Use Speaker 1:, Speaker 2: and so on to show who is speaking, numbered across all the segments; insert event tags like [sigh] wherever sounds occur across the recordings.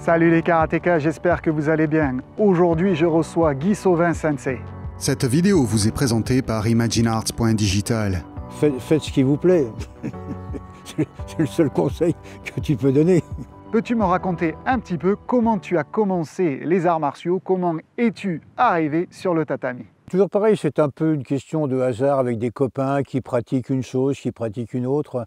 Speaker 1: Salut les karatékas, j'espère que vous allez bien. Aujourd'hui, je reçois Guy Sauvin Sensei. Cette vidéo vous est présentée par imaginearts.digital. Faites, faites ce qui vous plaît. [laughs] C'est le seul conseil que tu peux donner. Peux-tu me raconter un petit peu comment tu as commencé les arts martiaux Comment es-tu arrivé sur le tatami
Speaker 2: Toujours pareil, c'est un peu une question de hasard avec des copains qui pratiquent une chose, qui pratiquent une autre.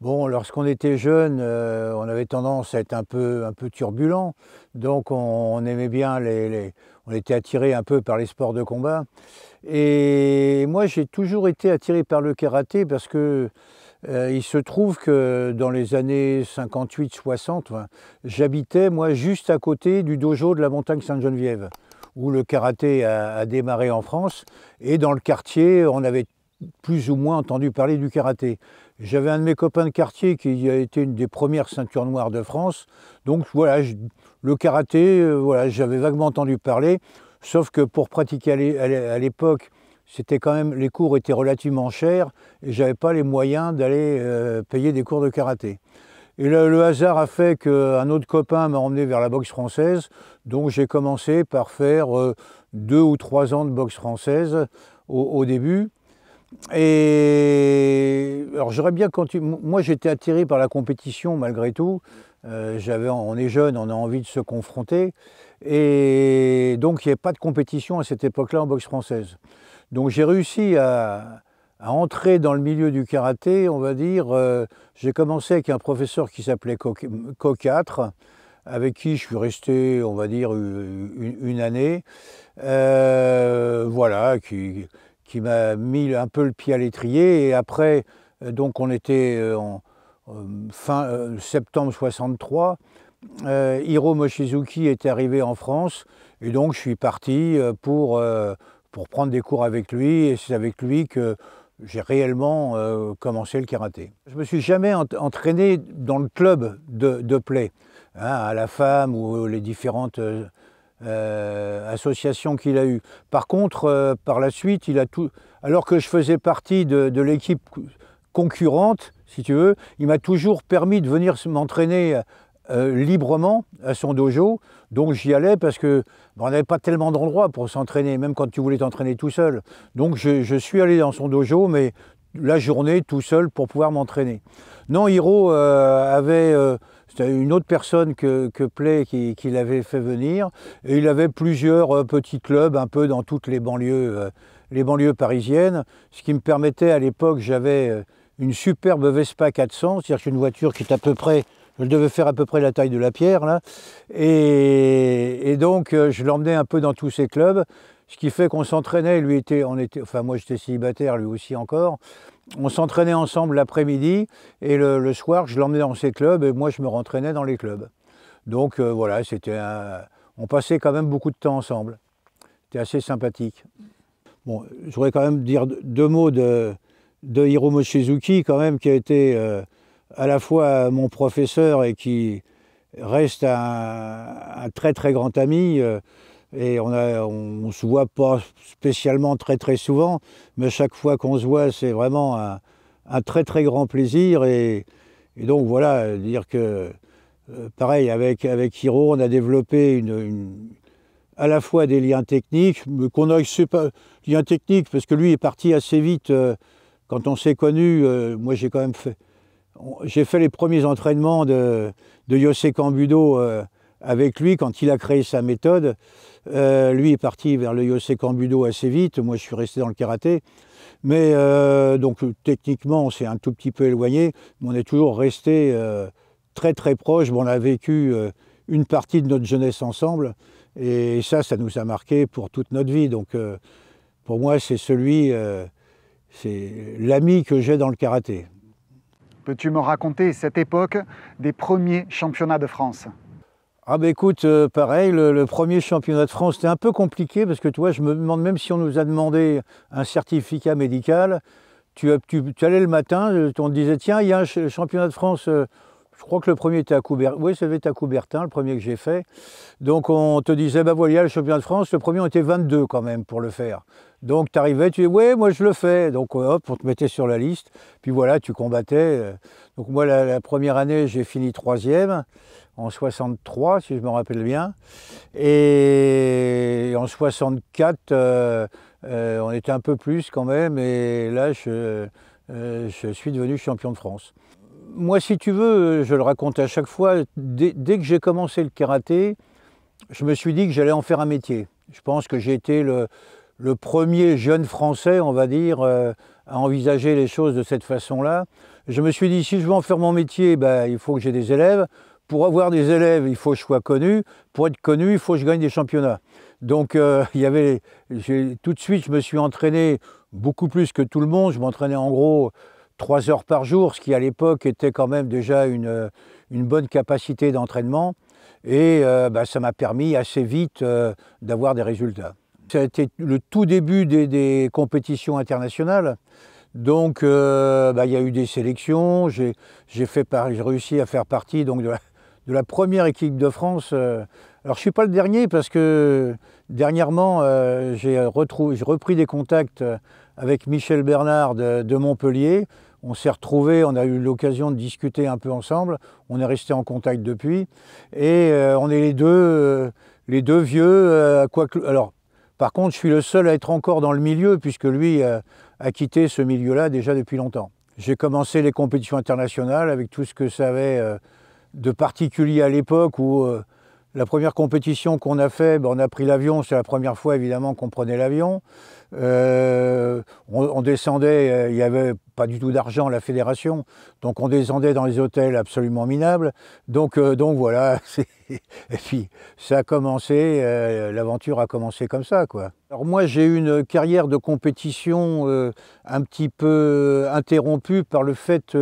Speaker 2: Bon, lorsqu'on était jeune, euh, on avait tendance à être un peu, un peu turbulent, donc on, aimait bien les, on était attiré un peu par les sports de combat. Et moi, j'ai toujours été attiré par le karaté parce que euh, il se trouve que dans les années 58-60, j'habitais moi juste à côté du dojo de la montagne Sainte-Geneviève, où le karaté a démarré en France. Et dans le quartier, on avait plus ou moins entendu parler du karaté. J'avais un de mes copains de quartier qui a été une des premières ceintures noires de France. Donc voilà, le karaté, euh, voilà, j'avais vaguement entendu parler. Sauf que pour pratiquer à l'époque, c'était quand même les cours étaient relativement chers et j'avais pas les moyens d'aller euh, payer des cours de karaté. Et le, hasard a fait qu'un autre copain m'a emmené vers la boxe française, donc j'ai commencé par faire euh, deux ou trois ans de boxe française au début. Et alors j'aurais bien continué. Moi j'étais attiré par la compétition malgré tout. Euh, on est jeune, on a envie de se confronter. Et donc il n'y avait pas de compétition à cette époque-là en boxe française. Donc j'ai réussi à, à, entrer dans le milieu du karaté, on va dire. Euh, j'ai commencé avec un professeur qui s'appelait 4, avec qui je suis resté, on va dire, une, année. Euh, voilà, qui qui m'a mis un peu le pied à l'étrier. Et après, euh, donc on était euh, en euh, fin septembre 63. Hiro Moshizuki est arrivé en France et donc je suis parti pour, pour prendre des cours avec lui et c'est avec lui que j'ai réellement commencé le karaté. Je me suis jamais entraîné dans le club de, de play, hein, à la femme ou les différentes euh, association qu'il a eue. Par contre, euh, par la suite, il a tout. Alors que je faisais partie de, l'équipe concurrente, si tu veux, il m'a toujours permis de venir m'entraîner euh, librement à son dojo. Donc j'y allais parce que on n'avait pas tellement d'endroits pour s'entraîner, même quand tu voulais t'entraîner tout seul. Donc je, suis allé dans son dojo, mais la journée tout seul pour pouvoir m'entraîner. Non, Hiro euh, avait euh, une autre personne que, que Play qui, l'avait fait venir et il avait plusieurs euh, petits clubs un peu dans toutes les banlieues, les banlieues parisiennes, ce qui me permettait à l'époque, j'avais une superbe Vespa 400, c'est-à-dire une voiture qui est à peu près je devais faire à peu près la taille de la pierre, là. Et, et donc, je l'emmenais un peu dans tous ces clubs. Ce qui fait qu'on s'entraînait, lui était, on était, enfin moi j'étais célibataire, lui aussi encore. On s'entraînait ensemble l'après-midi et le, soir je l'emmenais dans ses clubs et moi je me rentraînais dans les clubs. Donc euh, voilà, c'était on passait quand même beaucoup de temps ensemble. C'était assez sympathique. Bon, je voudrais quand même dire deux mots de, de Hiromo Shizuki quand même qui a été euh, à la fois mon professeur et qui reste un, très très grand ami. Euh, et on, ne se voit pas spécialement très très souvent, mais chaque fois qu'on se voit, c'est vraiment un, très très grand plaisir. Et, donc voilà, dire que euh, pareil, avec, Hiro, on a développé à la fois des liens techniques, qu'on a, liens parce que lui est parti assez vite. Euh, quand on s'est connu. Euh, moi j'ai quand même fait, j'ai fait les premiers entraînements de, de Yosei Kambudo avec lui quand il a créé sa méthode. Euh, lui est parti vers le Yosei Cambudo assez vite, moi je suis resté dans le karaté. Mais euh, donc techniquement on s'est un tout petit peu éloigné, mais on est toujours resté euh, très très proche. on a vécu une partie de notre jeunesse ensemble et ça, ça nous a marqué pour toute notre vie. Donc
Speaker 1: pour moi c'est celui, c'est l'ami que j'ai dans le karaté. Peux-tu me raconter cette époque des premiers championnats de France ah bah écoute, euh, pareil, le, premier championnat de France, c'était un peu compliqué parce que tu vois, je me demande même si on
Speaker 2: nous a demandé un certificat médical, tu, allais le matin, euh, on te disait tiens, il y a un championnat de France, euh, je crois que le premier était à Coubertin, oui, c'était à Coubertin, le premier que j'ai fait. Donc on te disait, bah voilà, le championnat de France, le premier on était 22 quand même pour le faire. Donc tu arrivais, tu dis ouais moi je le fais. Donc hop, on te mettait sur la liste. Puis voilà, tu combattais. Donc moi la, la première année j'ai fini troisième en 63, si je me rappelle bien. Et en 64, euh, euh, on était un peu plus quand même. Et là, euh, je, suis devenu champion de France. Moi, si tu veux, je le raconte à chaque fois, dès, que j'ai commencé le karaté, je me suis dit que j'allais en faire un métier. Je pense que j'ai été le, premier jeune Français, on va dire, à envisager les choses de cette façon-là. Je me suis dit, si je veux en faire mon métier, ben, il faut que j'ai des élèves, pour avoir des élèves, il faut que je sois connu. Pour être connu, il faut que je gagne des championnats. Donc, euh, [laughs] il y avait, tout de suite, je me suis entraîné beaucoup plus que tout le monde. Je m'entraînais en gros trois heures par jour, ce qui à l'époque était quand même déjà une, euh, une bonne capacité d'entraînement. Et euh, bah, ça m'a permis assez vite d'avoir des résultats. C'était le tout début des, compétitions internationales. Donc, bah, il y a eu des sélections. J'ai réussi à faire partie donc, de la de la première équipe de France. Euh, alors je ne suis pas le dernier parce que dernièrement euh, j'ai repris des contacts euh, avec Michel Bernard de, Montpellier. On s'est retrouvés, on a eu l'occasion de discuter un peu ensemble. On est resté en contact depuis. Et on est les deux, les deux vieux. quoi alors par contre, je suis le seul à être encore dans le milieu, puisque lui a quitté ce milieu-là déjà depuis longtemps. J'ai commencé les compétitions internationales avec tout ce que ça avait de particulier à l'époque où euh, la première compétition qu'on a fait, ben, on a pris l'avion, c'est la première fois évidemment qu'on prenait l'avion. Euh, on, descendait, euh, il n'y avait pas du tout d'argent la fédération, donc on descendait dans les hôtels absolument minables. Donc, voilà, [laughs] et puis ça a commencé, l'aventure a commencé comme ça quoi. Alors moi j'ai eu une carrière de compétition un petit peu interrompue par le fait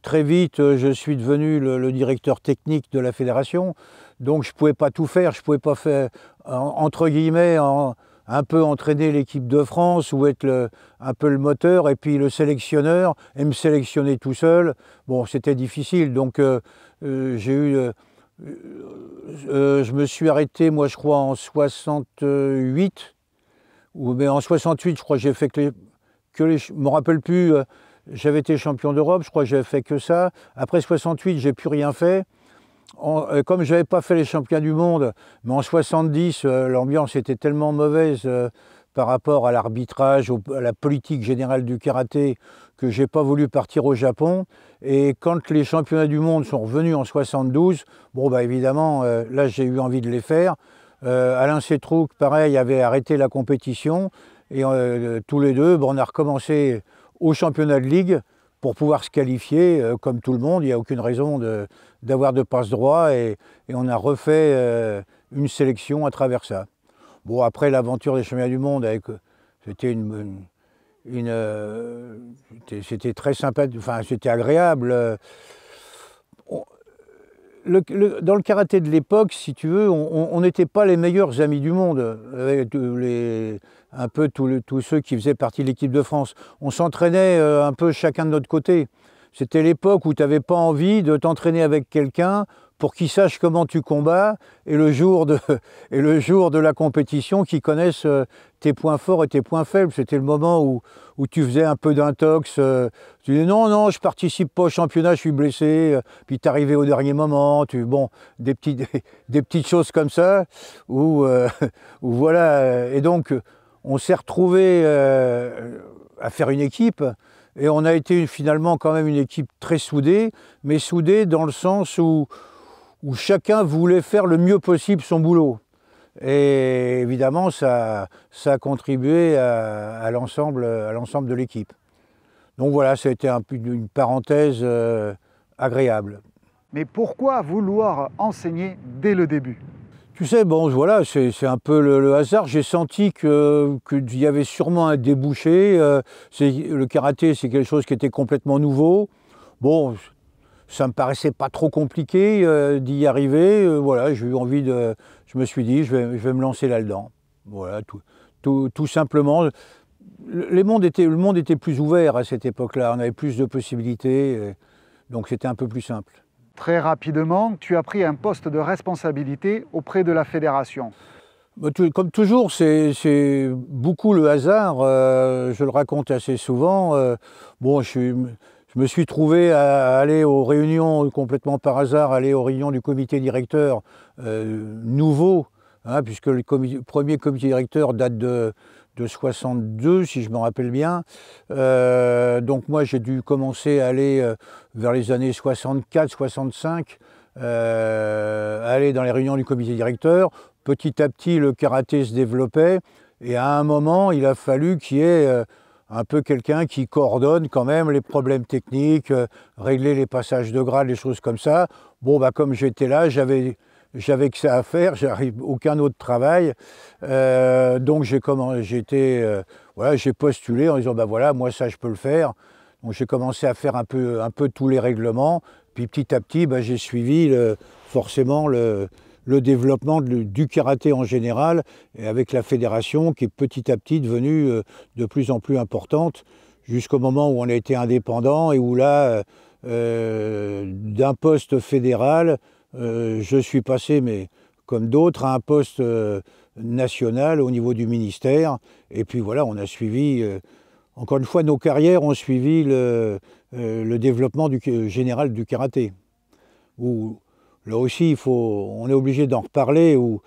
Speaker 2: très vite, euh, je suis devenu le, directeur technique de la fédération. Donc je ne pouvais pas tout faire. Je ne pouvais pas faire, entre guillemets, un peu entraîner l'équipe de France ou être un peu le moteur. Et puis le sélectionneur et me sélectionner tout seul. Bon, c'était difficile. Donc euh, euh, j'ai eu. je me suis arrêté, moi, je crois, en 68. Ou, mais en 68, je crois j'ai fait que les. Que les je ne me rappelle plus. J'avais été champion d'Europe, je crois que j'avais fait que ça. Après 68, j'ai plus rien fait. Euh, comme je n'avais pas fait les championnats du monde, mais en 70, euh, l'ambiance était tellement mauvaise euh, par rapport à l'arbitrage, à la politique générale du karaté, que je n'ai pas voulu partir au Japon. Et quand les championnats du monde sont revenus en 72, bon bah évidemment, là j'ai eu envie de les faire. Alain Sétrouc, pareil, avait arrêté la compétition. Et tous les deux, bon, on a recommencé au championnat de ligue pour pouvoir se qualifier, euh, comme tout le monde. Il n'y a aucune raison d'avoir de, passe-droit et, on a refait euh, une sélection à travers ça. Bon, après l'aventure des championnats du monde, euh, c'était une, une, c'était très sympa, enfin c'était agréable dans le karaté de l'époque, si tu veux, on n'était pas les meilleurs amis du monde, avec un peu tous ceux qui faisaient partie de l'équipe de France. On s'entraînait euh, un peu chacun de notre côté. C'était l'époque où tu n'avais pas envie de t'entraîner avec quelqu'un pour qu'ils sachent comment tu combats et le jour de, [laughs] et le jour de la compétition, qu'ils connaissent euh, tes points forts et tes points faibles. C'était le moment où, tu faisais un peu d'intox. Euh, tu dis non, non, je participe pas au championnat, je suis blessé. Euh, puis tu arrivé au dernier moment. Tu, bon, [laughs] des, des, petites choses comme ça. Où, [laughs] voilà. Et donc, on s'est retrouvé à faire une équipe. Et on a été finalement quand même une équipe très soudée, mais soudée dans le sens où où chacun voulait faire le mieux possible son boulot. Et évidemment, ça, a contribué à, l'ensemble de l'équipe. Donc voilà, ça a été une parenthèse euh, agréable. Mais pourquoi vouloir enseigner dès le début tu sais, bon, voilà, c'est un peu le, hasard. J'ai senti qu'il y avait sûrement un débouché. Euh, le karaté, c'est quelque chose qui était complètement nouveau. Bon, ça me paraissait pas trop compliqué euh, d'y arriver. Euh, voilà, j'ai eu envie de. Je me suis dit, je vais, je vais me lancer là-dedans. Voilà, tout, tout, tout simplement. Le, les mondes le monde était plus ouvert à cette époque-là. On avait plus de possibilités.
Speaker 1: Euh, donc c'était un peu plus simple. Très rapidement, tu as pris un poste de responsabilité auprès de la fédération. Bah, comme toujours, c'est beaucoup
Speaker 2: le hasard. je le raconte assez souvent. bon, je suis, je me suis trouvé à aller aux réunions euh, complètement par hasard, aller aux réunions du comité directeur euh, nouveau, hein, puisque le premier comité directeur date de, 62, si je me rappelle bien. Euh, donc moi, j'ai dû commencer à aller vers les années 64, 65, aller dans les réunions du comité directeur. Petit à petit, le karaté se développait, et à un moment, il a fallu qu'il y ait un peu quelqu'un qui coordonne quand même les problèmes techniques, euh, régler les passages de grade, les choses comme ça. Bon, bah, comme j'étais là, j'avais j'avais que ça à faire, [laughs] j'arrive aucun autre travail. Euh, donc j'ai j'étais euh, voilà, j'ai postulé en disant bah voilà, moi ça je peux le faire. Donc j'ai commencé à faire un peu un peu tous les règlements, puis petit à petit bah, j'ai suivi forcément le le développement du karaté en général, et avec la fédération qui est petit à petit devenue euh, de plus en plus importante, jusqu'au moment où on a été indépendant et où là, euh, euh, d'un poste fédéral, je suis passé, mais comme d'autres, à un poste national au niveau du ministère. Et puis voilà, on a suivi, encore une fois, nos carrières ont suivi le, développement général du karaté. Où, Là aussi, on est obligé d'en reparler, où,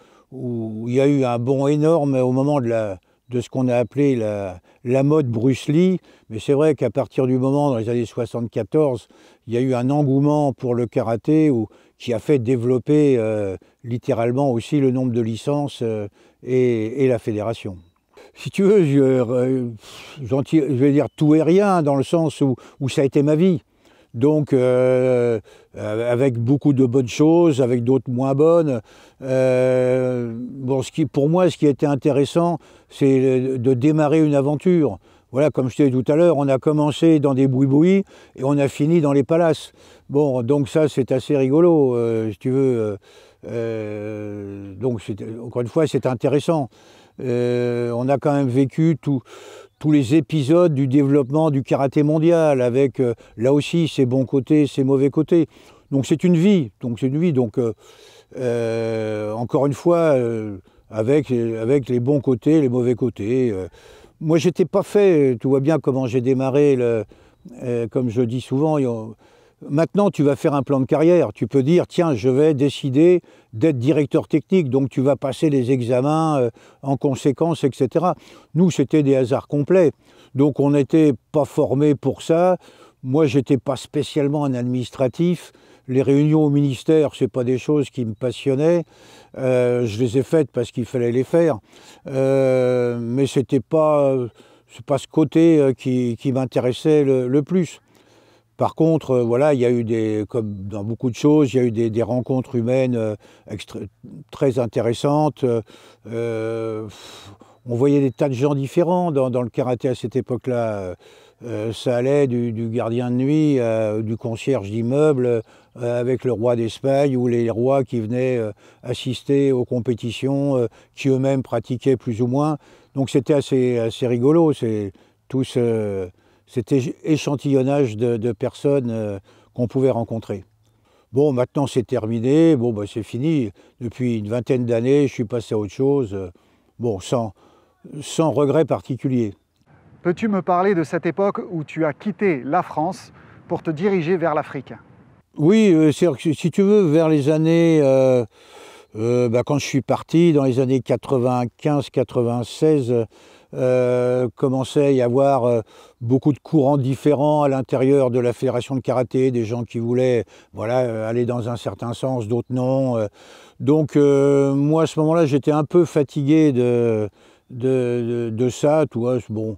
Speaker 2: il y a eu un bond énorme au moment de, ce qu'on a appelé la, mode Bruce Lee. Mais c'est vrai qu'à partir du moment, dans les années 74, il y a eu un engouement pour le karaté qui a fait développer euh, littéralement aussi le nombre de licences euh, et, la fédération si tu veux, je, euh, je, vais dire tout et rien, dans le sens où ça a été ma vie. Donc, euh, euh, avec beaucoup de bonnes choses, avec d'autres moins bonnes. Euh, bon, ce qui, pour moi, ce qui était intéressant, c'est de démarrer une aventure. Voilà, comme je te disais tout à l'heure, on a commencé dans des bruits et on a fini dans les palaces. Bon, donc ça, c'est assez rigolo, si tu veux. donc, encore une fois, c'est intéressant. on a quand même vécu tout, tous les épisodes du développement du karaté mondial, avec euh, là aussi ses bons côtés, ses mauvais côtés. Donc c'est une vie, donc c'est une vie. Donc euh, euh, encore une fois, avec, avec les bons côtés, les mauvais côtés. moi, j'étais pas fait, tu vois bien comment j'ai démarré, le, comme je dis souvent, Maintenant, tu vas faire un plan de carrière. Tu peux dire, tiens, je vais décider d'être directeur technique, donc tu vas passer les examens euh, en conséquence, etc. Nous, c'était des hasards complets. Donc, on n'était pas formés pour ça. Moi, je n'étais pas spécialement un administratif. Les réunions au ministère, ce n'est pas des choses qui me passionnaient. Euh, je les ai faites parce qu'il fallait les faire. Euh, mais c'était pas, pas ce côté qui, m'intéressait le plus. Par contre, euh, voilà, il y a eu des, comme dans beaucoup de choses, il y a eu des, rencontres humaines euh, très intéressantes. Euh, on voyait des tas de gens différents dans, le karaté à cette époque-là. ça allait du, gardien de nuit, du concierge d'immeuble, avec le roi d'Espagne ou les rois qui venaient assister aux compétitions, qui eux-mêmes pratiquaient plus ou moins. Donc c'était assez, assez rigolo. Tous cet échantillonnage de, personnes euh, qu'on pouvait rencontrer. Bon, maintenant c'est terminé, bon, bah, c'est fini. Depuis une vingtaine d'années, je suis passé à autre chose, bon, sans, sans regret particulier.
Speaker 1: Peux-tu me parler de cette époque où tu as quitté la France pour te diriger vers l'Afrique
Speaker 2: Oui, euh, si tu veux, vers les années... Euh, bah, quand je suis parti, dans les années 95-96, il euh, commençait à y avoir euh, beaucoup de courants différents à l'intérieur de la fédération de karaté, des gens qui voulaient voilà, euh, aller dans un certain sens, d'autres non. Donc moi à ce moment-là j'étais un peu fatigué de, de, ça, tu vois, bon.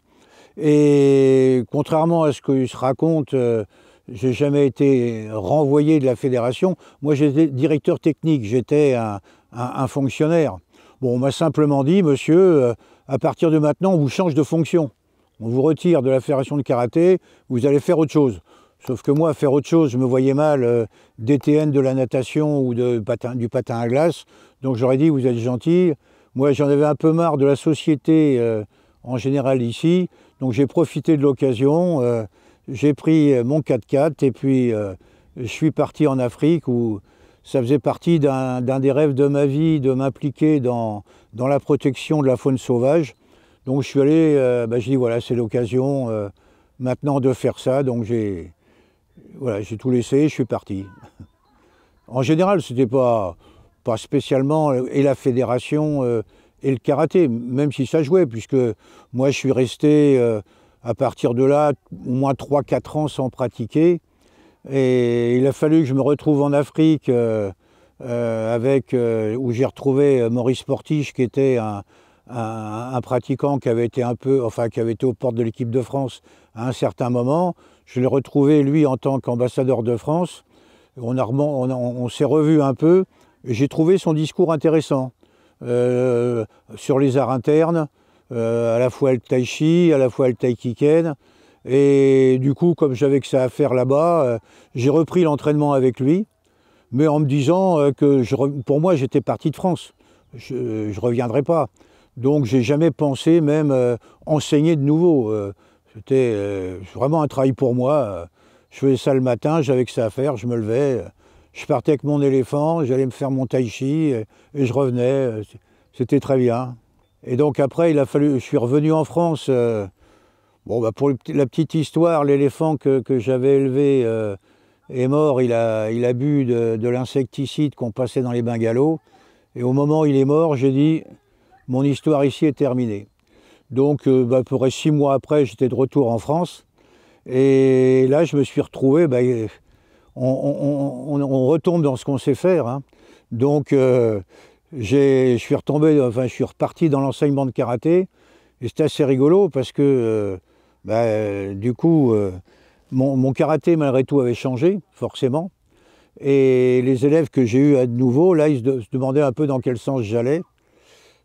Speaker 2: Et contrairement à ce qu'ils se raconte, j'ai jamais été renvoyé de la fédération. Moi, j'étais directeur technique, j'étais un, un, fonctionnaire. Bon, on m'a simplement dit, monsieur, à partir de maintenant, on vous change de fonction. On vous retire de la fédération de karaté, vous allez faire autre chose. Sauf que moi, faire autre chose, je me voyais mal euh, DTN de la natation ou du patin à glace. Donc j'aurais dit, vous êtes gentil. Moi, j'en avais un peu marre de la société euh, en général ici. Donc j'ai profité de l'occasion. Euh, j'ai pris mon 4x4 et puis je suis parti en Afrique où ça faisait partie d'un des rêves de ma vie, de m'impliquer dans, dans, la protection de la faune sauvage. Donc je suis allé, euh, bah, je dis voilà, c'est l'occasion euh, maintenant de faire ça. Donc j'ai voilà, tout laissé, je suis parti. [laughs] En général, ce n'était pas, pas spécialement euh, et la fédération et le karaté, même si ça jouait, puisque moi je suis resté à partir de là au moins 3-4 ans sans pratiquer. Et il a fallu que je me retrouve en Afrique euh, euh, avec, euh, où j'ai retrouvé Maurice Portiche, qui était un, pratiquant qui avait été un peu, enfin qui avait été aux portes de l'équipe de France à un certain moment. Je l'ai retrouvé lui en tant qu'ambassadeur de France. On, s'est revu un peu. J'ai trouvé son discours intéressant sur les arts internes, à la fois le tai chi, à la fois le tai et du coup, comme j'avais que ça à faire là-bas, euh, j'ai repris l'entraînement avec lui, mais en me disant euh, que pour moi, j'étais parti de France. Je ne reviendrai pas. Donc, j'ai jamais pensé même euh, enseigner de nouveau. C'était vraiment un travail pour moi. Je faisais ça le matin, j'avais que ça à faire, je me levais, je partais avec mon éléphant, j'allais me faire mon tai chi et, je revenais. C'était très bien. Et donc après, il a fallu, je suis revenu en France Bon, bah pour la petite histoire, l'éléphant que, j'avais élevé euh, est mort. Il a, il a bu de, l'insecticide qu'on passait dans les bungalows. Et au moment où il est mort, j'ai dit mon histoire ici est terminée. Donc, à euh, bah, près six mois après, j'étais de retour en France. Et là, je me suis retrouvé. Bah, on, retombe dans ce qu'on sait faire. Hein. Donc, euh, je suis retombé, enfin, je suis reparti dans l'enseignement de karaté. Et c'est assez rigolo parce que bah, euh, du coup, euh, mon, karaté, malgré tout, avait changé, forcément. Et les élèves que j'ai eus à nouveau, là, ils se, demandaient un peu dans quel sens j'allais.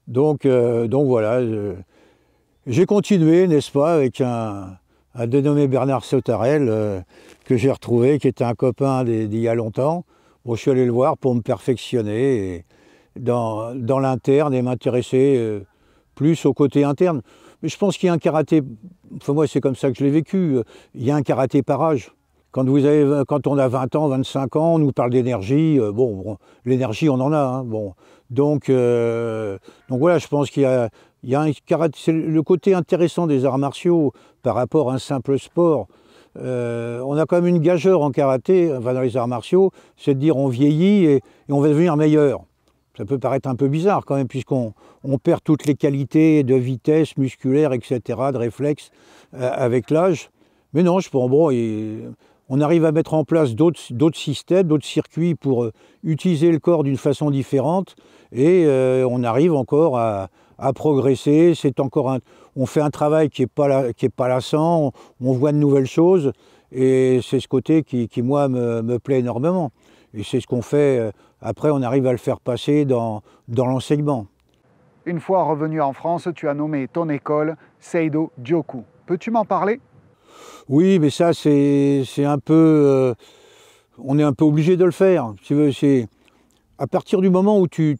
Speaker 2: Donc, euh, voilà, j'ai continué, n'est-ce pas, avec un, un dénommé Bernard Sautarel, que j'ai retrouvé, qui était un copain d'il y a longtemps. je suis allé le voir pour me perfectionner dans l'interne et m'intéresser plus au côté interne. Mais je pense qu'il y a un karaté, enfin moi c'est comme ça que je l'ai vécu, il y a un karaté par âge. Quand, vous avez, quand on a 20 ans, 25 ans, on nous parle d'énergie. Euh, bon, l'énergie, on en a. Hein, bon. donc, euh, donc voilà, je pense qu'il y a, un karaté, C'est le côté intéressant des arts martiaux par rapport à un simple sport. Euh, on a quand même une gageure en karaté, dans les arts martiaux, c'est de dire on vieillit et on va devenir meilleur. Ça peut paraître un peu bizarre quand même, puisqu'on on perd toutes les qualités de vitesse musculaire, etc., de réflexe euh, avec l'âge. Mais non, je pense, bon, et, on arrive à mettre en place d'autres systèmes, d'autres circuits pour euh, utiliser le corps d'une façon différente, et euh, on arrive encore à, progresser. C'est encore un, on fait un travail qui n'est pas, qui est pas lassant, on, voit de nouvelles choses, et c'est ce côté qui, moi, me plaît énormément. Et c'est ce qu'on fait après, on arrive à le faire passer dans, dans l'enseignement.
Speaker 1: Une fois revenu en France, tu as nommé ton école Seido Joku. Peux-tu m'en parler
Speaker 2: Oui, mais ça, c'est un peu... Euh, on est un peu obligé de le faire. à partir du moment où tu,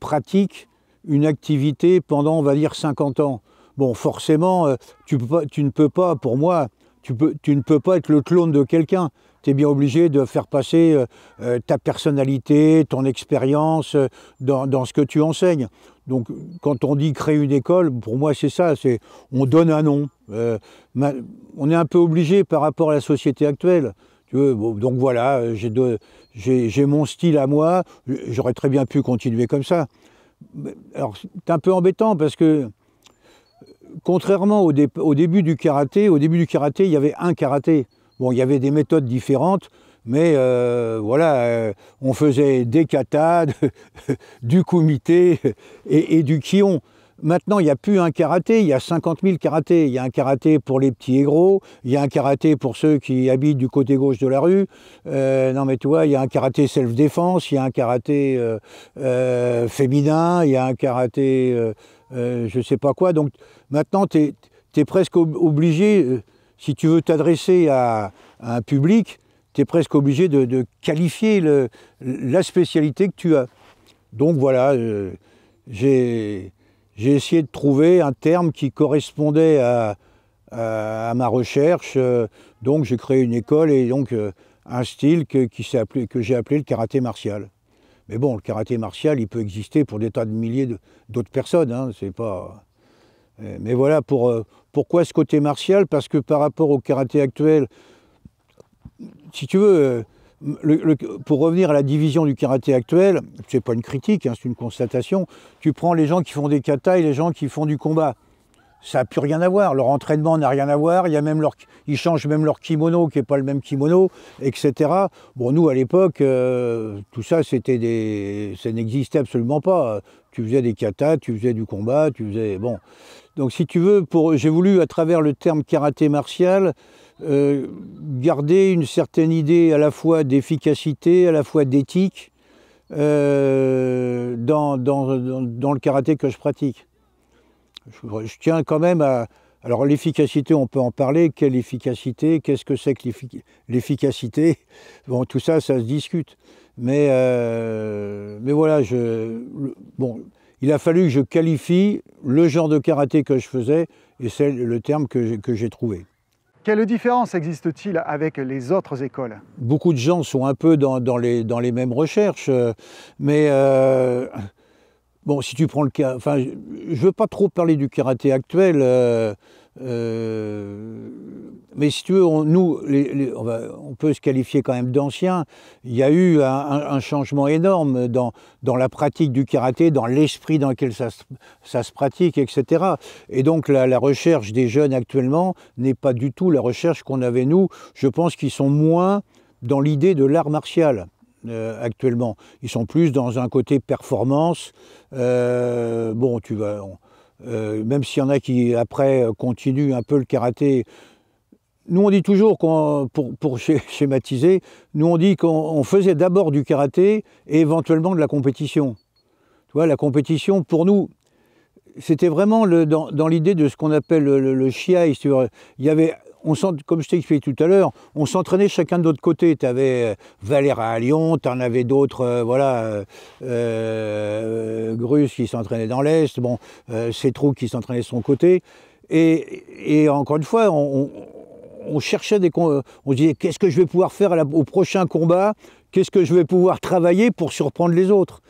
Speaker 2: pratiques une activité pendant, on va dire, 50 ans. Bon, forcément, euh, tu, ne peux pas, pour moi, tu ne peux pas être le clone de quelqu'un tu es bien obligé de faire passer euh, euh, ta personnalité, ton expérience euh, dans, ce que tu enseignes. Donc quand on dit créer une école, pour moi c'est ça, c'est on donne un nom. on est un peu obligé par rapport à la société actuelle. donc voilà, j'ai mon style à moi, j'aurais très bien pu continuer comme ça. Alors c'est un peu embêtant parce que contrairement au, début du karaté, au début du karaté il y avait un karaté. Bon, il y avait des méthodes différentes, mais euh, voilà, euh, on faisait des catades, [laughs] du comité et, du kion. Maintenant, il n'y a plus un karaté, il y a 50 000 karatés. Il y a un karaté pour les petits et gros, il y a un karaté pour ceux qui habitent du côté gauche de la rue. Euh, non, mais tu vois, il y a un karaté self-défense, il y a un karaté féminin, il y a un karaté je ne sais pas quoi. Donc maintenant, tu es, presque obligé si tu veux t'adresser à, un public, tu es presque obligé de, qualifier le, la spécialité que tu as. Donc voilà, euh, j'ai essayé de trouver un terme qui correspondait à, ma recherche. Euh, donc j'ai créé une école et donc euh, un style que, que j'ai appelé le karaté martial. Mais bon, le karaté martial, il peut exister pour des tas de milliers d'autres personnes. Hein, c'est pas... Euh, mais voilà, euh, pourquoi ce côté martial Parce que par rapport au karaté actuel, si tu veux, euh, pour revenir à la division du karaté actuel, ce n'est pas une critique, hein, c'est une constatation, tu prends les gens qui font des kata et les gens qui font du combat ça n'a plus rien à voir. Leur entraînement n'a rien à voir. Il y a même leur, ils changent même leur kimono qui n'est pas le même kimono, etc. Bon, nous, à l'époque, euh, tout ça, c'était des, ça n'existait absolument pas. Tu faisais des katas, tu faisais du combat, tu faisais... Bon. Donc, si tu veux, pour... j'ai voulu, à travers le terme karaté martial, euh, garder une certaine idée à la fois d'efficacité, à la fois d'éthique euh, dans, dans le karaté que je pratique. Je, tiens quand même à... Alors l'efficacité, on peut en parler. Quelle efficacité Qu'est-ce que c'est que l'efficacité Bon, tout ça, ça se discute. Mais, euh, mais voilà, je, bon, il a fallu que je qualifie le genre de karaté que je faisais, et c'est le terme que j'ai trouvé.
Speaker 1: Quelle différence existe-t-il avec les autres écoles
Speaker 2: Beaucoup de gens sont un peu dans, les, dans les, mêmes recherches, euh, mais euh, Bon, si tu prends le enfin, je veux pas trop parler du karaté actuel, euh, euh, mais si tu veux, on, nous, on, peut se qualifier quand même d'anciens. Il y a eu un, changement énorme dans, la pratique du karaté, dans l'esprit dans lequel ça, se pratique, etc. Et donc, la recherche des jeunes actuellement n'est pas du tout la recherche qu'on avait nous. Je pense qu'ils sont moins dans l'idée de l'art martial. Euh, actuellement. Ils sont plus dans un côté performance. Euh, bon, tu vas, euh, même s'il y en a qui après continuent un peu le karaté. Nous on dit toujours, qu'on, pour, [laughs] schématiser, nous on dit qu'on faisait d'abord du karaté et éventuellement de la compétition. Tu la compétition pour nous, c'était vraiment dans, l'idée de ce qu'on appelle le, le, Il y avait on comme je t'ai expliqué tout à l'heure, on s'entraînait chacun de notre côté. Tu avais euh, Valère à Lyon, tu en avais d'autres, euh, voilà, euh, qui s'entraînait dans l'Est, bon, euh, qui s'entraînait de son côté. Et, encore une fois, on, cherchait des. On se disait qu'est-ce que je vais pouvoir faire au prochain combat Qu'est-ce que je vais pouvoir travailler pour surprendre les autres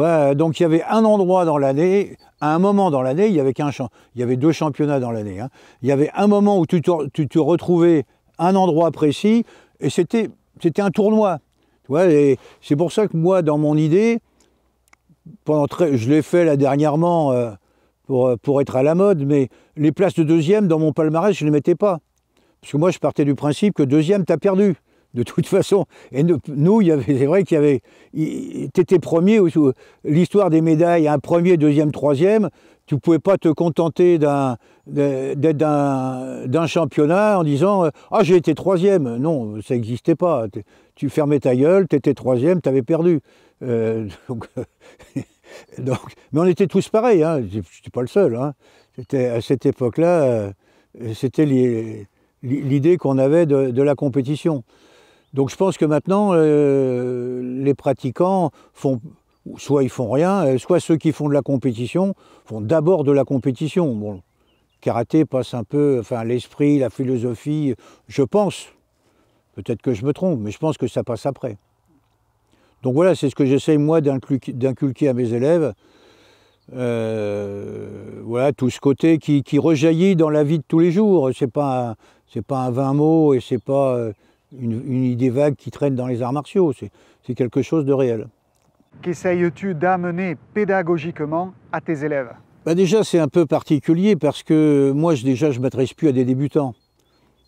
Speaker 2: euh, donc il y avait un endroit dans l'année, à un moment dans l'année, il y avait champ, il y avait deux championnats dans l'année. Hein. Il y avait un moment où tu te, retrouvais un endroit précis et c'était un tournoi. c'est pour ça que moi, dans mon idée, pendant je l'ai fait là dernièrement euh, pour, euh, pour être à la mode, mais les places de deuxième dans mon palmarès, je ne les mettais pas. Parce que moi, je partais du principe que deuxième, as perdu de toute façon. Et nous, c'est vrai qu'il y avait. étais premier, l'histoire des médailles, un premier, deuxième, troisième, tu ne pouvais pas te contenter d'un, d'être d'un, championnat en disant euh, Ah, j'ai été troisième. Non, ça n'existait pas. Tu fermais ta gueule, tu étais troisième, tu avais perdu. Euh, [laughs] mais on était tous pareils, hein. je n'étais pas le seul. Hein. à cette époque-là, euh, c'était l'idée qu'on avait de la compétition. Donc je pense que maintenant, euh, les pratiquants font, soit ils font rien, euh, soit ceux qui font de la compétition font d'abord de la compétition. Bon, karaté passe un peu, enfin l'esprit, la philosophie, je pense. Peut-être que je me trompe, mais je pense que ça passe après. Donc voilà, c'est ce que j'essaye moi d'inculquer à mes élèves. Euh, voilà, tout ce côté qui, rejaillit dans la vie de tous les jours. C'est pas, pas un vain mot et c'est pas une, idée vague qui traîne dans les arts martiaux, c'est quelque chose de réel.
Speaker 1: Qu'essayes-tu d'amener pédagogiquement à tes élèves
Speaker 2: bah Déjà, c'est un peu particulier parce que moi, je, déjà, je ne m'adresse plus à des débutants.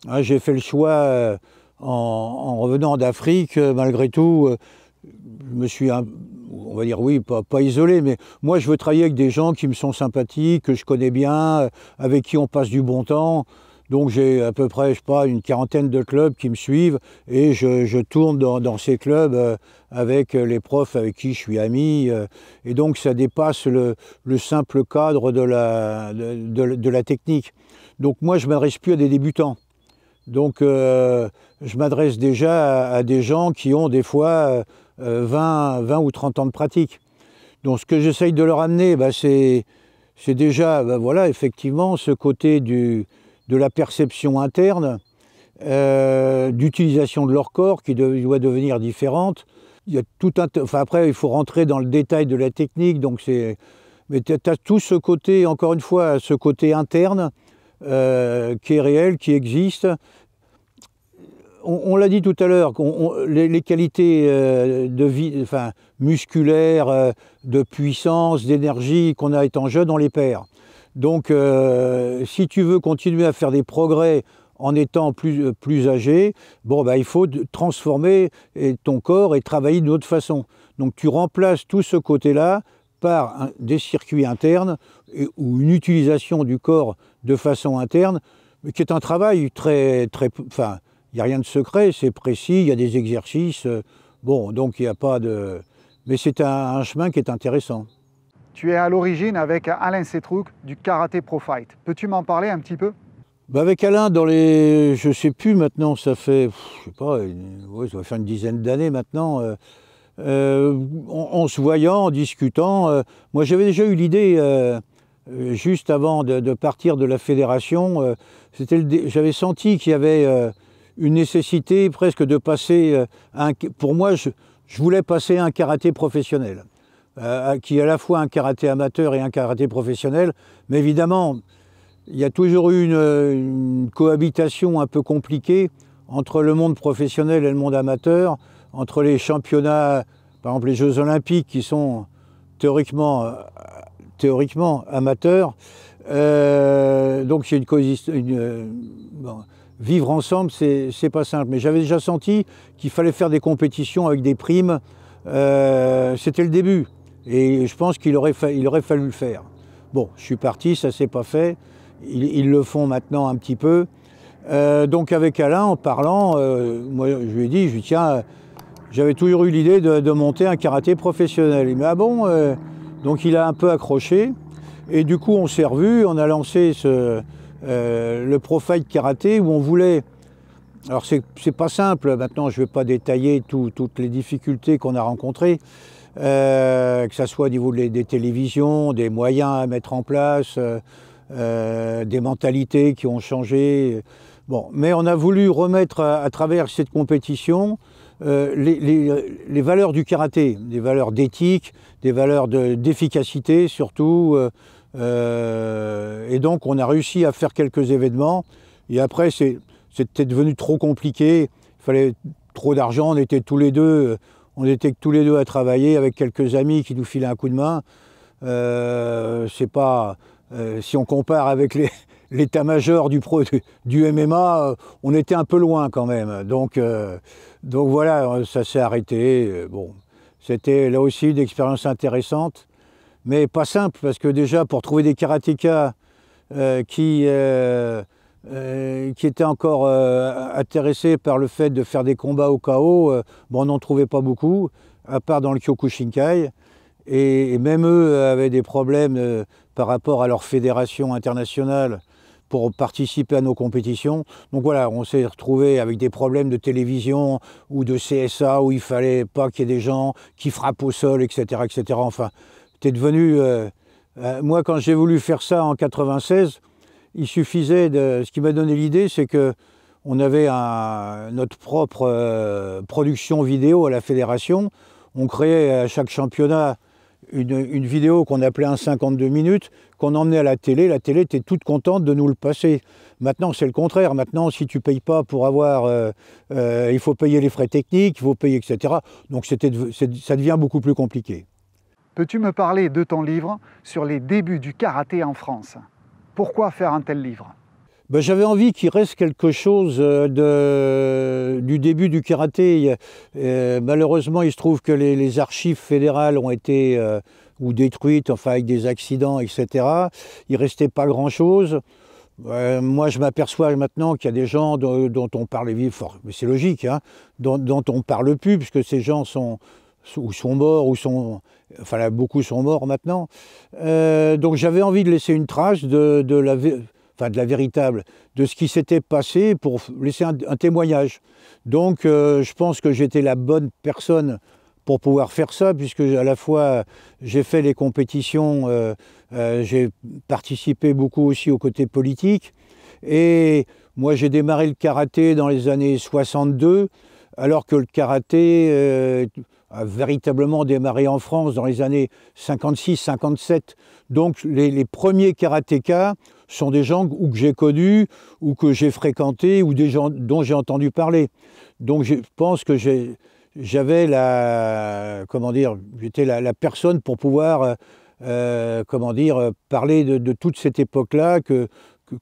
Speaker 2: Hein, j'ai fait le choix, euh, en, revenant d'Afrique, euh, malgré tout, euh, je me suis, on va dire oui, pas, isolé, mais moi, je veux travailler avec des gens qui me sont sympathiques, que je connais bien, avec qui on passe du bon temps. Donc j'ai à peu près, je sais pas, une quarantaine de clubs qui me suivent et je, tourne dans, ces clubs euh, avec les profs avec qui je suis ami. Euh, et donc ça dépasse le, simple cadre de la, de, la, technique. Donc moi je m'adresse plus à des débutants. Donc euh, je m'adresse déjà à, des gens qui ont des fois 20, 20 ou 30 ans de pratique. Donc ce que j'essaye de leur amener, bah, c'est déjà, bah, voilà, effectivement, ce côté du de la perception interne, euh, d'utilisation de leur corps qui doit devenir différente. tout enfin, après, il faut rentrer dans le détail de la technique, donc c'est. Mais tu as tout ce côté, encore une fois, ce côté interne euh, qui est réel, qui existe. On, l'a dit tout à l'heure, les, les, qualités euh, de vie, musculaires, de puissance, d'énergie qu'on a étant jeune, on les perd. Donc, euh, si tu veux continuer à faire des progrès en étant plus, euh, âgé, bon, bah, il faut transformer ton corps et travailler d'une autre façon. Donc, tu remplaces tout ce côté-là par des circuits internes ou une utilisation du corps de façon interne, qui est un travail très. très enfin, il n'y a rien de secret, c'est précis, il y a des exercices. Euh, bon, donc il n'y a pas de. Mais c'est un chemin qui est intéressant.
Speaker 1: Tu es à l'origine avec Alain Setrouk du Karaté Pro Fight. Peux-tu m'en parler un petit peu
Speaker 2: bah, Avec Alain, dans les, je sais plus maintenant, ça fait, je sais pas, une... ça va faire une dizaine d'années maintenant. Euh, euh, en, se voyant, en discutant, euh, moi j'avais déjà eu l'idée, juste avant de, partir de la fédération, j'avais senti qu'il y avait une nécessité presque de passer, un, pour moi je, je, voulais passer un karaté professionnel. Euh, qui est à la fois un karaté amateur et un karaté professionnel. Mais évidemment, il y a toujours eu une, cohabitation un peu compliquée entre le monde professionnel et le monde amateur, entre les championnats, par exemple les Jeux Olympiques, qui sont théoriquement, théoriquement amateurs. Euh, donc c'est une, euh, vivre ensemble, c'est pas simple. Mais j'avais déjà senti qu'il fallait faire des compétitions avec des primes. C'était le début. Et je pense qu'il aurait, fallu le faire. Bon, je suis parti, ça ne s'est pas fait. Ils, le font maintenant un petit peu. Euh, donc avec Alain, en parlant, euh, moi, je lui ai dit, je lui tiens, euh, j'avais toujours eu l'idée de, monter un karaté professionnel. Il m'a ah bon Donc il a un peu accroché. Et du coup, on s'est revus, on a lancé ce, le profile karaté où on voulait... Alors c'est pas simple, maintenant je ne vais pas détailler toutes les difficultés qu'on a rencontrées, euh, que ce soit au niveau des, télévisions, des moyens à mettre en place, euh, euh, des mentalités qui ont changé. Bon, mais on a voulu remettre à, travers cette compétition les, valeurs du karaté, des valeurs d'éthique, des valeurs d'efficacité surtout. et donc on a réussi à faire quelques événements. Et après, c'était devenu trop compliqué. Il fallait trop d'argent. On était tous les deux on était tous les deux à travailler avec quelques amis qui nous filaient un coup de main. Euh, c'est pas euh, si on compare avec [laughs] l'état-major du, du, MMA, euh, on était un peu loin quand même. Donc, donc voilà, ça s'est arrêté. Bon, c'était là aussi une expérience intéressante, mais pas simple parce que déjà pour trouver des karatékas qui euh, qui étaient encore euh, intéressés par le fait de faire des combats au chaos, euh, bon, on n'en trouvait pas beaucoup, à part dans le Kyokushinkai. Et, même eux avaient des problèmes par rapport à leur fédération internationale pour participer à nos compétitions. Donc voilà, on s'est retrouvé avec des problèmes de télévision ou de CSA où il fallait pas qu'il y ait des gens qui frappent au sol, etc. etc. Enfin, t'es devenu... moi, quand j'ai voulu faire ça en 96, il suffisait de. Ce qui m'a donné l'idée, c'est que on avait notre propre euh, production vidéo à la fédération. On créait à chaque championnat une, vidéo qu'on appelait un 52 minutes, qu'on emmenait à la télé. La télé était toute contente de nous le passer. Maintenant, c'est le contraire. Maintenant, si tu ne payes pas pour avoir... Euh, euh, il faut payer les frais techniques,
Speaker 1: il faut payer, etc. Donc ça devient beaucoup plus compliqué. Peux-tu me parler de ton livre sur les débuts du karaté en France pourquoi faire un tel livre
Speaker 2: ben, J'avais envie qu'il reste quelque chose euh, de, du début du karaté. Euh, malheureusement, il se trouve que les, archives fédérales ont été euh, ou détruites, enfin avec des accidents, etc. Il restait pas grand-chose. moi, je m'aperçois maintenant qu'il y a des gens dont, on parle, mais c'est logique, hein, dont, dont, on parle plus, puisque ces gens sont, ou sont morts, ou sont, enfin beaucoup sont morts maintenant. Euh, donc j'avais envie de laisser une trace de, de, la, enfin, de la véritable, de ce qui s'était passé pour laisser un, témoignage. Donc euh, je pense que j'étais la bonne personne pour pouvoir faire ça, puisque à la fois j'ai fait les compétitions, euh, j'ai participé beaucoup aussi au côté politique, et moi j'ai démarré le karaté dans les années 62 alors que le karaté euh, a véritablement démarré en France dans les années 56-57. Donc les, premiers karatékas sont des gens que j'ai connus, ou que j'ai fréquentés, ou des gens dont j'ai entendu parler. Donc je pense que j'avais la, comment dire, j'étais la, personne pour pouvoir, euh, euh, comment dire, parler de, toute cette époque-là que,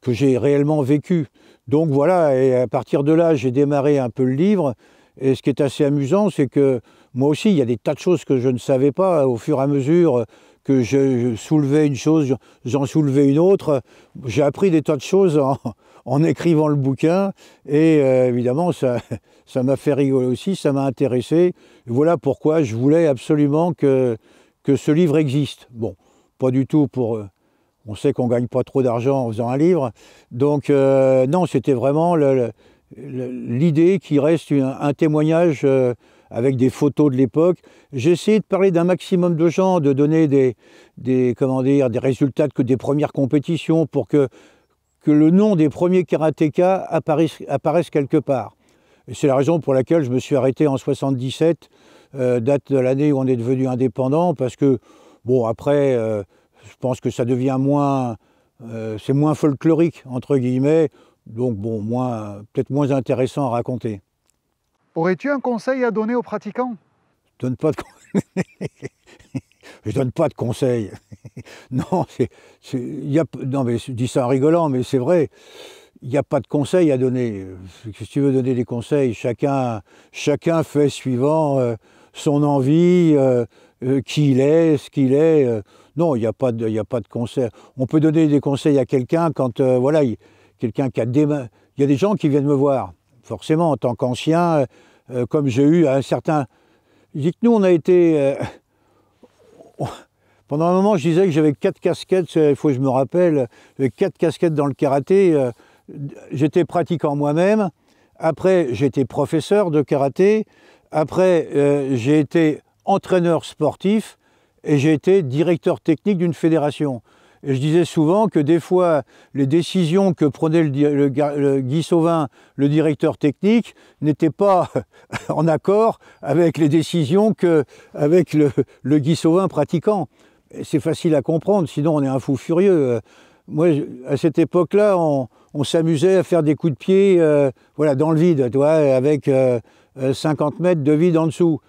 Speaker 2: que j'ai réellement vécue. Donc voilà, et à partir de là, j'ai démarré un peu le livre. Et ce qui est assez amusant, c'est que moi aussi, il y a des tas de choses que je ne savais pas au fur et à mesure que je soulevais une chose, j'en soulevais une autre. J'ai appris des tas de choses en, [laughs] écrivant le bouquin et euh, évidemment ça [laughs] ça m'a fait rigoler aussi, ça m'a intéressé. Voilà pourquoi je voulais absolument que, que ce livre existe. Bon, pas du tout pour... Euh, on sait qu'on gagne pas trop d'argent en faisant un livre. Donc euh, non, c'était vraiment... le l'idée qui reste un, témoignage euh, avec des photos de l'époque. J'ai essayé de parler d'un maximum de gens, de donner des, des résultats que des premières compétitions pour que, que le nom des premiers karatékas apparaisse, quelque part. C'est la raison pour laquelle je me suis arrêté en 77, euh, date de l'année où on est devenu indépendant, parce que, bon, après, euh, je pense que ça devient moins... c'est moins folklorique, entre guillemets. Donc bon, moins, peut-être moins intéressant à raconter.
Speaker 1: Aurais-tu un conseil à donner aux pratiquants
Speaker 2: Je donne pas [laughs] donne pas de conseils. [laughs] non, c'est, non, mais je dis ça en rigolant, mais c'est vrai. Il n'y a pas de conseils à donner. Si tu veux donner des conseils, chacun, chacun fait suivant euh, son envie, euh, euh, qui il est, ce qu'il est. non, il n'y a, pas de, y a pas de conseils. On peut donner des conseils à quelqu'un quand voilà, quelqu'un qui a mains Il y a des gens qui viennent me voir, forcément, en tant qu'ancien, euh, euh, comme j'ai eu un certain... dites nous, on a été... Euh, pendant un moment, je disais que j'avais quatre casquettes, il faut que je me rappelle, quatre casquettes dans le karaté. J'étais pratiquant moi-même. Après, j'étais professeur de karaté. Après, j'ai été entraîneur sportif et j'ai été directeur technique d'une fédération. Et je disais souvent que des fois, les décisions que prenait le, Guy Sauvin, le directeur technique, n'étaient pas [laughs] en accord avec les décisions que, avec le, Guy Sauvin pratiquant. C'est facile à comprendre, sinon on est un fou furieux. Moi, à cette époque-là, on, s'amusait à faire des coups de pied euh, voilà, dans le vide, avec 50 euh, mètres de vide en dessous.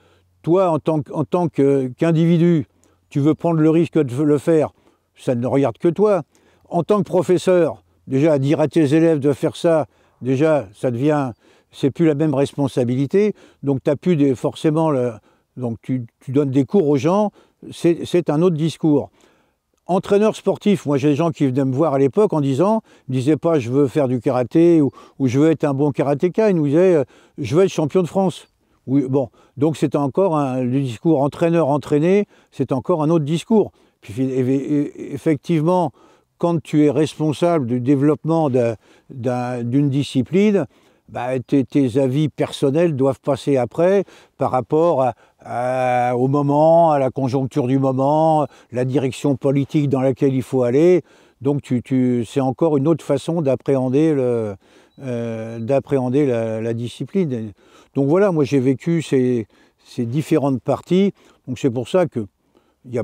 Speaker 2: Toi, en tant, qu'individu, tu veux prendre le risque de le faire ça ne regarde que toi. En tant que professeur, déjà, dire à tes élèves de faire ça, déjà, ça devient, c'est plus la même responsabilité. Donc, tu plus forcément, donc tu, donnes des cours aux gens, c'est un autre discours. Entraîneur sportif, moi j'ai des gens qui venaient me voir à l'époque en disant, ils disaient pas je veux faire du karaté ou, je veux être un bon karatéka, ils nous disaient euh, je veux être champion de France. bon, donc c'est encore un, le discours entraîneur-entraîné, c'est encore un autre discours. Effectivement, quand tu es responsable du développement d'une discipline, bah, tes, avis personnels doivent passer après par rapport au moment, à la conjoncture du moment, la direction politique dans laquelle il faut aller. Donc tu, c'est encore une autre façon d'appréhender euh, la, discipline. Donc voilà, moi j'ai vécu ces, ces différentes parties. Donc c'est pour ça que je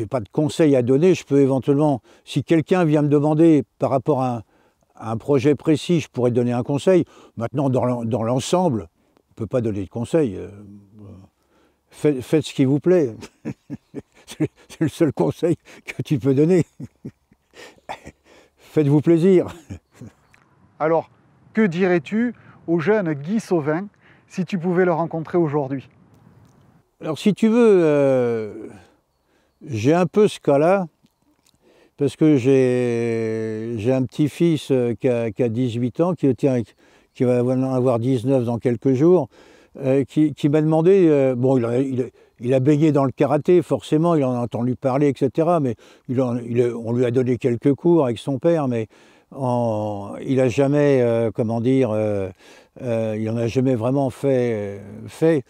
Speaker 2: n'ai pas de conseil à donner. Je peux éventuellement, si quelqu'un vient me demander par rapport à un, projet précis, je pourrais donner un conseil. Maintenant, dans l'ensemble, on ne peut pas donner de conseil. Euh, euh, faites, ce qui vous plaît. [laughs] C'est le seul conseil
Speaker 1: que tu peux donner. [laughs] Faites-vous plaisir. Alors, que dirais-tu au jeune Guy Sauvin si tu pouvais le rencontrer aujourd'hui
Speaker 2: Alors, si tu veux... Euh, j'ai un peu ce cas-là, parce que j'ai un petit-fils euh, qui a, 18 ans, qui, qui va en avoir 19 dans quelques jours, euh, qui, m'a demandé, euh, bon, il a, il, baigné dans le karaté, forcément, il en a entendu parler, etc., mais on lui a donné quelques cours avec son père, mais en, il a jamais, comment dire, il n'en a jamais vraiment fait. fait.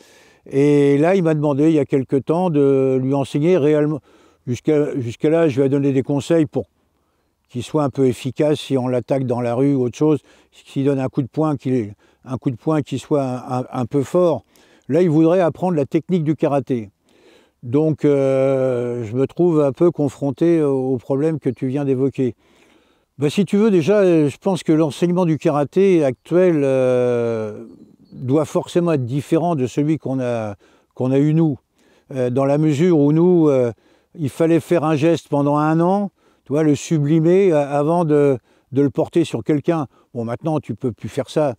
Speaker 2: Et là, il m'a demandé, il y a quelque temps, de lui enseigner réellement. Jusqu'à là, je lui ai donné des conseils pour qu'il soit un peu efficace si on l'attaque dans la rue ou autre chose, s'il donne un coup de poing, qu'il un coup de poing qui soit un, peu fort. Là, il voudrait apprendre la technique du karaté. Donc, euh, je me trouve un peu confronté au problème que tu viens d'évoquer. Bah, si tu veux, déjà, euh, je pense que l'enseignement du karaté actuel, euh, doit forcément être différent de celui qu'on a, eu nous. Euh, dans la mesure où nous, euh, il fallait faire un geste pendant un an, tu le sublimer euh, avant de, le porter sur quelqu'un. Bon, maintenant, tu peux plus faire ça.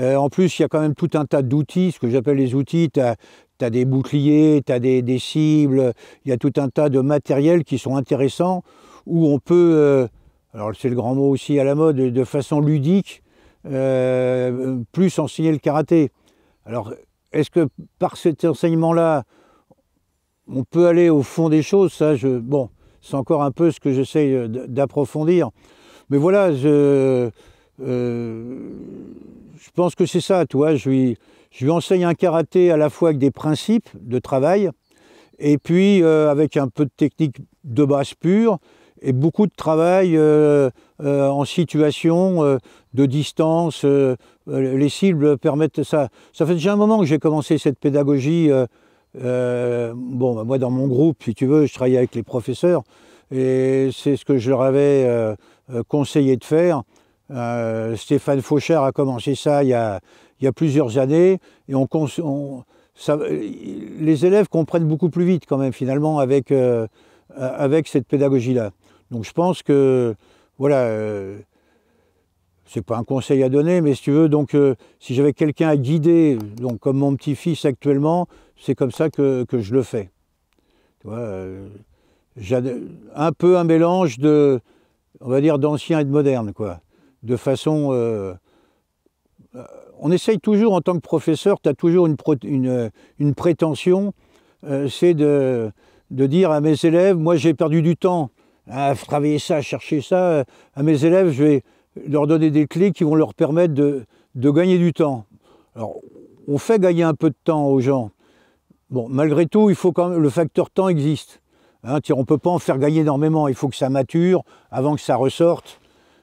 Speaker 2: en plus, il y a quand même tout un tas d'outils, ce que j'appelle les outils. Tu as, des boucliers, tu as des, des cibles, il y a tout un tas de matériels qui sont intéressants où on peut, alors c'est le grand mot aussi à la mode, de façon ludique, euh, plus enseigner le karaté. Alors, est-ce que par cet enseignement-là, on peut aller au fond des choses Ça, bon, c'est encore un peu ce que j'essaye euh, d'approfondir. Mais voilà, euh, je, pense que c'est ça, tu vois. Je lui, enseigne un karaté à la fois avec des principes de travail et puis avec un peu de technique de base pure, et beaucoup de travail euh, euh, en situation euh, de distance. les cibles permettent ça. Ça fait déjà un moment que j'ai commencé cette pédagogie. bon, bah, moi, dans mon groupe, si tu veux, je travaille avec les professeurs et c'est ce que je leur avais conseillé de faire. Stéphane Fauchard a commencé ça il y a, plusieurs années et les élèves comprennent beaucoup plus vite quand même finalement avec cette pédagogie-là. Donc je pense que, voilà, euh, c'est pas un conseil à donner, mais si tu veux, donc euh, si j'avais quelqu'un à guider, donc comme mon petit-fils actuellement, c'est comme ça que, je le fais. Tu euh, un peu un mélange de, on va dire, d'ancien et de moderne, quoi. De façon on essaye toujours, en tant que professeur, tu as toujours une, une, prétention, c'est de, dire à mes élèves, moi j'ai perdu du temps, à travailler ça, à chercher ça. Euh, à mes élèves, je vais leur donner des clés qui vont leur permettre de, de gagner du temps. Alors, on fait gagner un peu de temps aux gens. Bon, malgré tout, il faut quand même, le facteur temps existe. Hein, on ne peut pas en faire gagner énormément. Il faut que ça mature avant que ça ressorte.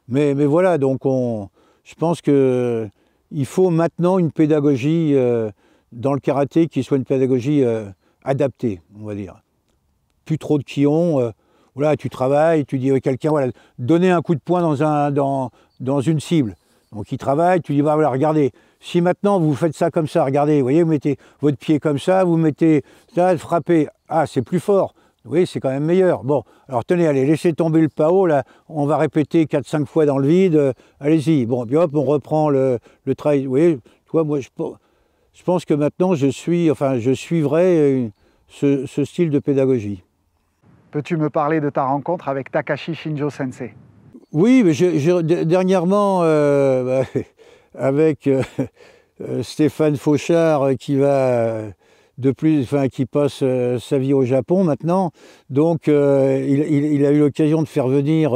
Speaker 2: Mais, mais voilà, donc on, je pense qu'il faut maintenant une pédagogie euh, dans le karaté qui soit une pédagogie euh, adaptée, on va dire. Plus trop de quillons. ont voilà, tu travailles, tu dis à quelqu'un, voilà, donner un coup de poing dans, un, dans une cible. Donc il travaille, tu dis, bah, voilà, regardez, si maintenant vous faites ça comme ça, regardez, vous voyez, vous mettez votre pied comme ça, vous mettez ça, frappez, ah, c'est plus fort, oui, c'est quand même meilleur. Bon, alors tenez, allez, laissez tomber le pao, là, on va répéter 4-5 fois dans le vide, euh, allez-y. Bon, puis hop, on reprend le, le travail. Vous voyez, toi, moi, je, pense que maintenant, je suis, enfin, je suivrai euh, ce style de pédagogie.
Speaker 1: Peux-tu me parler de ta rencontre avec Takashi Shinjo Sensei
Speaker 2: Oui, dernièrement, euh, [laughs] avec euh, euh, Stéphane Fauchard qui va de plus, enfin, qui passe sa vie au Japon maintenant. Donc, il, a eu l'occasion de faire venir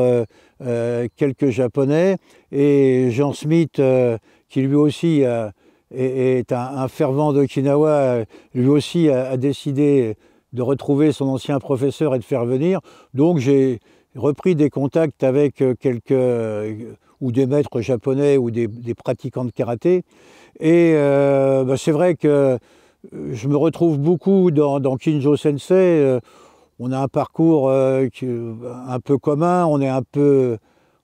Speaker 2: quelques Japonais et Jean Smith, qui lui aussi est, un, fervent d'Okinawa, lui aussi a décidé de retrouver son ancien professeur et de faire venir. Donc j'ai repris des contacts avec euh, quelques euh, ou des maîtres japonais ou des, pratiquants de karaté. Et euh, bah, c'est vrai que je me retrouve beaucoup dans, Kinjo Sensei. On a un parcours un peu commun, on est un peu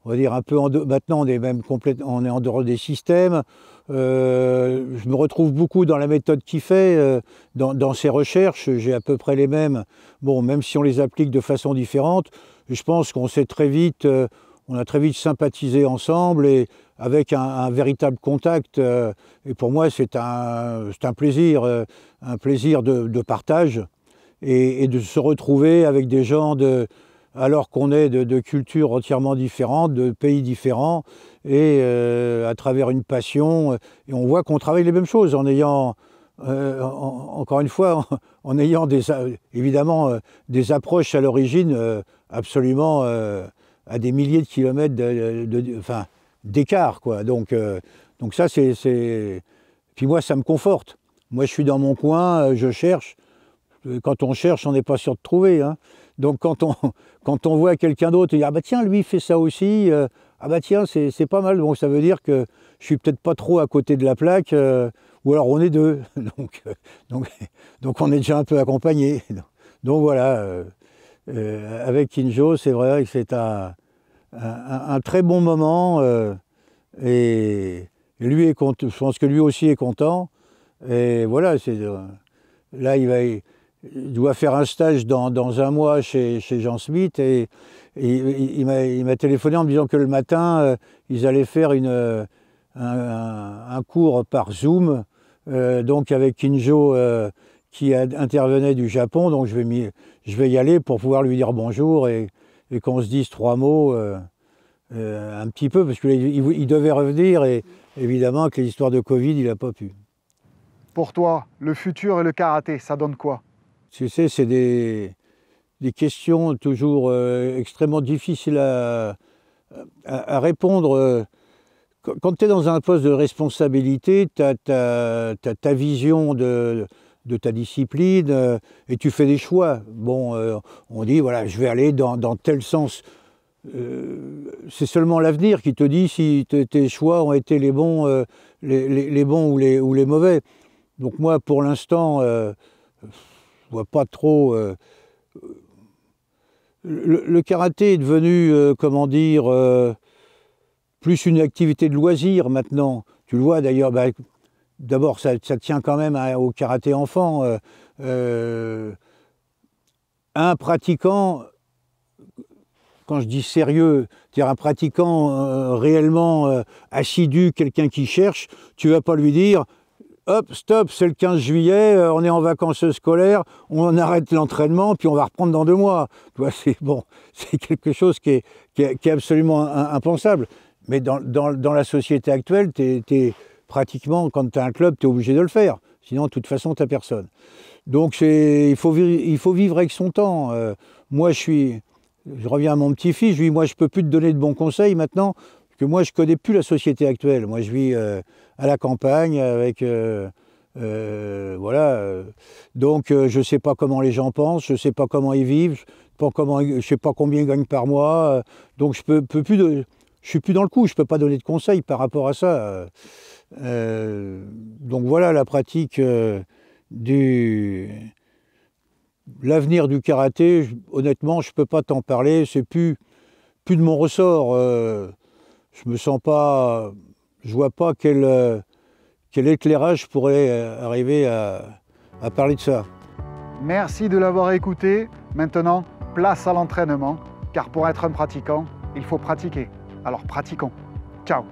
Speaker 2: on va dire un peu en maintenant on est même on est en dehors des systèmes. Euh, je me retrouve beaucoup dans la méthode qu'il fait, euh, dans, ses recherches, j'ai à peu près les mêmes. Bon, même si on les applique de façon différente, je pense qu'on s'est très vite, euh, on a très vite sympathisé ensemble et avec un, véritable contact. et pour moi, c'est un, un plaisir, un plaisir de, partage et, de se retrouver avec des gens de, alors qu'on est de, cultures entièrement différentes, de pays différents, et euh, à travers une passion, et on voit qu'on travaille les mêmes choses en ayant, euh, encore une fois, en, ayant des, évidemment euh, des approches à l'origine absolument à des milliers de kilomètres d'écart. De, quoi. donc, donc ça, c'est... Puis moi, ça me conforte. Moi, je suis dans mon coin, je cherche. Quand on cherche, on n'est pas sûr de trouver. Hein. Donc quand on, [laughs] quand on voit quelqu'un d'autre dire Ah bah tiens, lui fait ça aussi, euh, ah bah tiens, c'est pas mal. Bon, ça veut dire que je suis peut-être pas trop à côté de la plaque, euh, ou alors on est deux. [laughs] donc, euh, [laughs] donc, on est déjà un peu accompagné. Donc voilà, avec Kinjo, c'est vrai que c'est un, très bon moment. et lui est je pense que lui aussi est content. Et voilà, c'est là il va il doit faire un stage dans, dans un mois chez, chez, Jean Smith et, il, il m'a téléphoné en me disant que le matin, euh, ils allaient faire une, euh, un, cours par Zoom, euh, donc avec Kinjo qui intervenait du Japon, donc je vais, je vais y aller pour pouvoir lui dire bonjour et, et qu'on se dise trois mots un petit peu, parce qu'il il devait revenir et évidemment que l'histoire de Covid, il n'a pas pu.
Speaker 1: Pour toi, le futur et le karaté, ça donne quoi
Speaker 2: tu sais, c'est des, questions toujours euh, extrêmement difficiles à, à, répondre. Quand tu es dans un poste de responsabilité, tu as, ta vision de, de ta discipline euh, et tu fais des choix. Bon, euh, on dit, voilà, je vais aller dans, tel sens. c'est seulement l'avenir qui te dit si tes choix ont été les bons, les, bons ou, les, ou les mauvais. Donc moi, pour l'instant, ne vois pas trop... Euh, le, karaté est devenu, euh, comment dire, euh, plus une activité de loisir maintenant. Tu le vois d'ailleurs, bah, d'abord ça, tient quand même hein, au karaté enfant. un pratiquant, quand je dis sérieux, c'est-à-dire un pratiquant réellement assidu, quelqu'un qui cherche, tu vas pas lui dire hop, stop, c'est le 15 juillet, euh, on est en vacances scolaires, on arrête l'entraînement, puis on va reprendre dans deux mois. [laughs] c'est bon, [laughs] c'est quelque chose qui est, absolument impensable. Mais dans, la société actuelle, tu pratiquement, quand tu as un club, tu es obligé de le faire. Sinon, de toute façon, tu n'as personne. Donc, il faut, il faut vivre avec son temps. Euh, moi, je suis... Je reviens à mon petit-fils, je lui dis, moi, je ne peux plus te donner de bons conseils maintenant, parce que moi, je ne connais plus la société actuelle. Moi, je vis... Euh, à la campagne avec. Euh, euh, voilà. Euh, donc, je ne sais pas comment les gens pensent, je ne sais pas comment ils vivent, je ne sais, pas combien ils gagnent par mois. donc, je peux, peux plus de, je suis plus dans le coup, je ne peux pas donner de conseils par rapport à ça. donc, voilà la pratique du. L'avenir du karaté, honnêtement, je ne peux pas t'en parler, c'est plus, plus de mon ressort. je me sens pas. Je vois pas quel, euh, quel éclairage pourrait euh, arriver à, à parler
Speaker 1: de ça. Merci de l'avoir écouté. Maintenant, place à l'entraînement, car pour être un pratiquant, il faut pratiquer. Alors pratiquons. Ciao